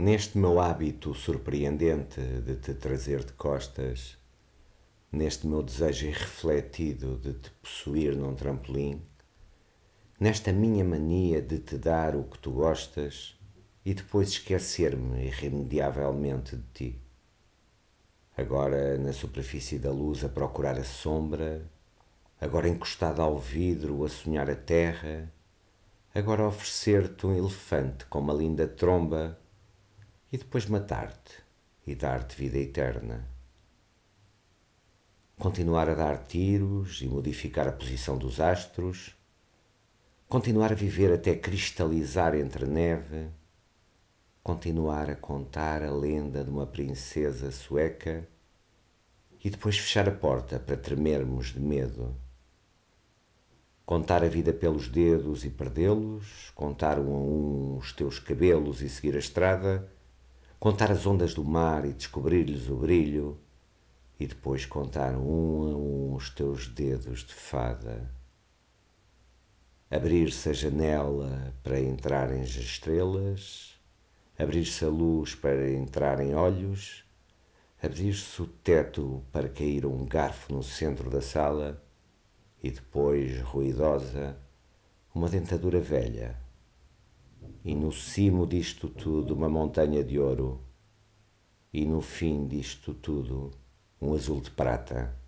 neste meu hábito surpreendente de te trazer de costas, neste meu desejo irrefletido de te possuir num trampolim, nesta minha mania de te dar o que tu gostas e depois esquecer-me irremediavelmente de ti. Agora na superfície da luz a procurar a sombra, agora encostado ao vidro a sonhar a terra, agora oferecer-te um elefante com uma linda tromba e depois matar-te e dar-te vida eterna. Continuar a dar tiros e modificar a posição dos astros, continuar a viver até cristalizar entre neve, continuar a contar a lenda de uma princesa sueca e depois fechar a porta para tremermos de medo. Contar a vida pelos dedos e perdê-los, contar um a um os teus cabelos e seguir a estrada contar as ondas do mar e descobrir-lhes o brilho, e depois contar um a um os teus dedos de fada. Abrir-se a janela para entrarem as estrelas, abrir-se a luz para entrarem olhos, abrir-se o teto para cair um garfo no centro da sala e depois, ruidosa, uma dentadura velha e no cimo disto tudo uma montanha de ouro, e no fim disto tudo um azul de prata.